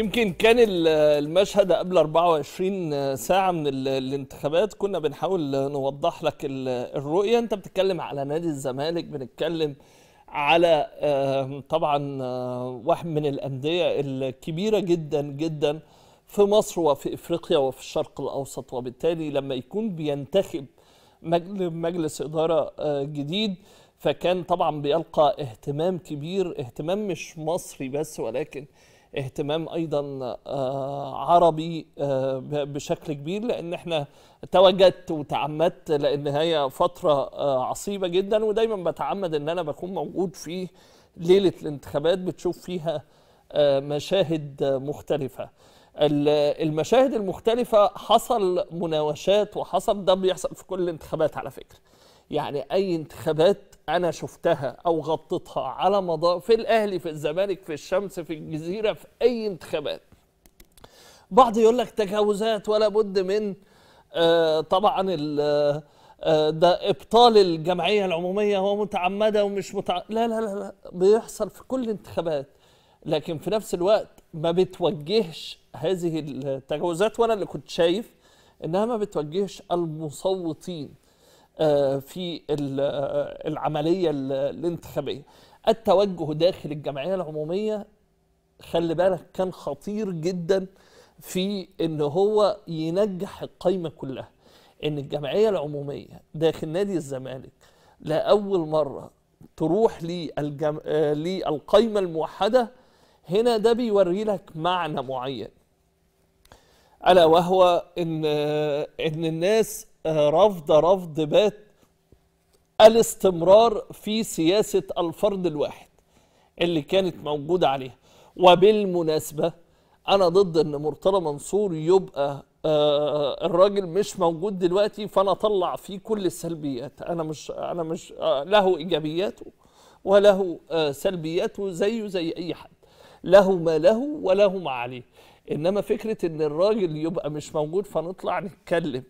يمكن كان المشهد قبل 24 ساعة من الانتخابات كنا بنحاول نوضح لك الرؤية أنت بتتكلم على نادي الزمالك بنتكلم على آه، طبعا آه، واحد من الأندية الكبيرة جدا جدا في مصر وفي إفريقيا وفي الشرق الأوسط وبالتالي لما يكون بينتخب مجلس إدارة آه، جديد فكان طبعا بيلقى اهتمام كبير اهتمام مش مصري بس ولكن اهتمام ايضا آه، عربي آه، بشكل كبير لان احنا تواجدت وتعمدت لان هي فتره آه، عصيبه جدا ودايما بتعمد ان انا بكون موجود في ليله الانتخابات بتشوف فيها مشاهد مختلفه المشاهد المختلفة حصل مناوشات وحصل ده بيحصل في كل الانتخابات على فكرة يعني أي انتخابات انا شفتها او غطيتها على مدار في الاهلي في الزمالك في الشمس في الجزيره في اي انتخابات بعض يقول لك تجاوزات ولا بد من آه طبعا آه، ده ابطال الجمعيه العموميه هو متعمده ومش متع... لا لا لا بيحصل في كل الانتخابات لكن في نفس الوقت ما بتوجهش هذه التجاوزات وانا اللي كنت شايف انها ما بتوجهش المصوتين آه، في آه، العملية الانتخابية التوجه داخل الجمعية العمومية خلي بالك كان خطير جدا في ان هو ينجح القايمة كلها ان الجمعية العمومية داخل نادي الزمالك لأول مرة تروح للجم... آه، للقايمة الموحدة هنا ده بيوري لك معنى معين ألا وهو إن إن الناس رفض رفض بات الاستمرار في سياسة الفرد الواحد اللي كانت موجودة عليها وبالمناسبة أنا ضد أن مرتضى منصور يبقى آه، آه، الراجل مش موجود دلوقتي فأنا أطلع فيه كل السلبيات أنا مش أنا مش آه، له إيجابياته وله سلبياته زيه زي أي حد له ما له وله ما عليه إنما فكرة أن الراجل يبقى مش موجود فنطلع نتكلم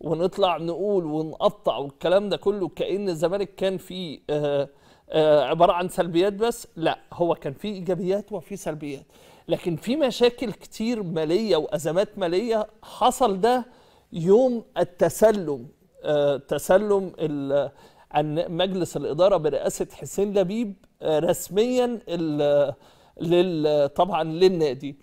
ونطلع نقول ونقطع والكلام ده كله كأن الزمالك كان فيه آه، آه، عبارة عن سلبيات بس لا هو كان فيه إيجابيات وفيه سلبيات لكن في مشاكل كتير مالية وأزمات مالية حصل ده يوم التسلم آه، تسلم عن مجلس الإدارة برئاسة حسين لبيب رسميا طبعا للنادي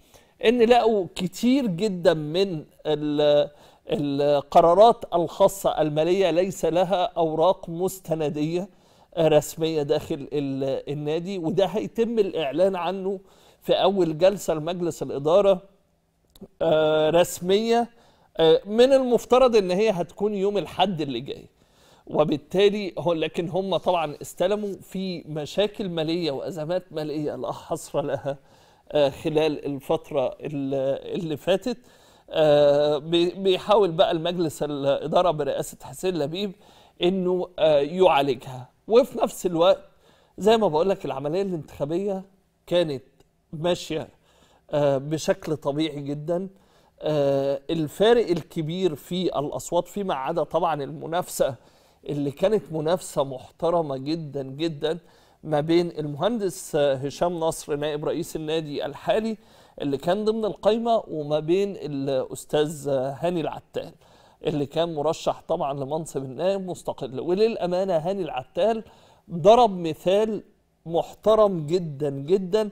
ان لقوا كتير جدا من ال القرارات الخاصة المالية ليس لها أوراق مستندية رسمية داخل النادي وده هيتم الإعلان عنه في أول جلسة لمجلس الإدارة آه، رسمية آه، من المفترض إن هي هتكون يوم الحد اللي جاي وبالتالي لكن هم طبعا استلموا في مشاكل مالية وأزمات مالية لا حصر لها آه، خلال الفترة اللي فاتت آه، بيحاول بقى المجلس الاداره برئاسه حسين لبيب انه آه، يعالجها وفي نفس الوقت زي ما بقول لك العمليه الانتخابيه كانت ماشيه آه، بشكل طبيعي جدا الفارق الكبير في الاصوات فيما عدا طبعا المنافسه اللي كانت منافسه محترمه جدا جدا ما بين المهندس هشام نصر نائب رئيس النادي الحالي اللي كان ضمن القايمه وما بين الاستاذ هاني العتال اللي كان مرشح طبعا لمنصب النائب مستقل وللامانه هاني العتال ضرب مثال محترم جدا جدا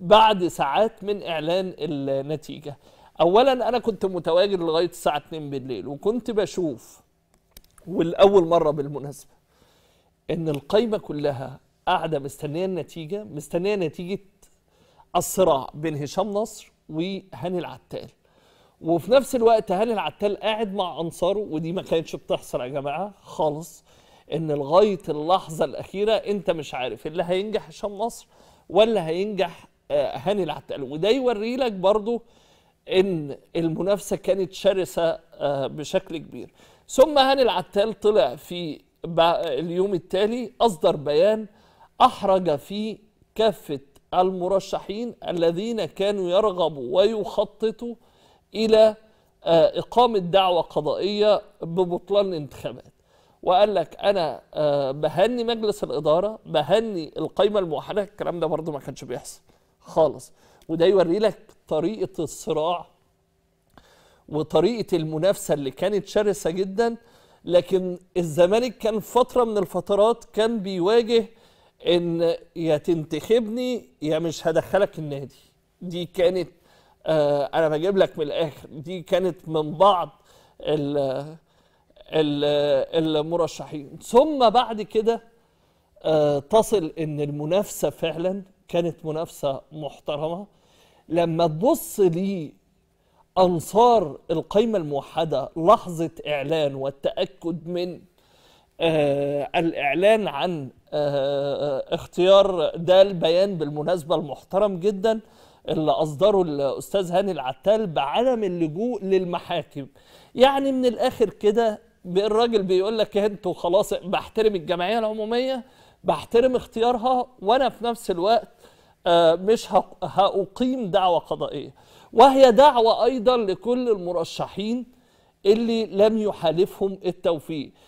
بعد ساعات من اعلان النتيجه اولا انا كنت متواجد لغايه الساعه 2 بالليل وكنت بشوف والاول مره بالمناسبه ان القايمه كلها قاعده مستنيه النتيجه مستنيه نتيجه الصراع بين هشام نصر وهاني العتال وفي نفس الوقت هاني العتال قاعد مع انصاره ودي ما كانتش بتحصل يا جماعه خالص ان لغايه اللحظه الاخيره انت مش عارف اللي هينجح هشام نصر ولا هينجح آه، هاني العتال وده يوري لك برضو ان المنافسه كانت شرسه آه، بشكل كبير ثم هاني العتال طلع في اليوم التالي اصدر بيان احرج فيه كافه المرشحين الذين كانوا يرغبوا ويخططوا إلى آه، إقامة دعوة قضائية ببطلان الانتخابات وقال لك أنا آه، بهني مجلس الإدارة بهني القايمة الموحدة الكلام ده برضه ما كانش بيحصل خالص وده يوري لك طريقة الصراع وطريقة المنافسة اللي كانت شرسة جدا لكن الزمالك كان فترة من الفترات كان بيواجه ان يا تنتخبني يا مش هدخلك النادي دي كانت آه انا بجيب لك من الاخر دي كانت من بعض الـ الـ المرشحين ثم بعد كده آه تصل ان المنافسه فعلا كانت منافسه محترمه لما تبص لي انصار القايمه الموحده لحظه اعلان والتاكد من آه الاعلان عن آه، آه، اختيار ده البيان بالمناسبة المحترم جدا اللي أصدره الأستاذ هاني العتال بعلم اللجوء للمحاكم يعني من الآخر كده الراجل بيقول لك انتوا خلاص بحترم الجمعية العمومية بحترم اختيارها وأنا في نفس الوقت آه، مش هأقيم دعوة قضائية وهي دعوة أيضا لكل المرشحين اللي لم يحالفهم التوفيق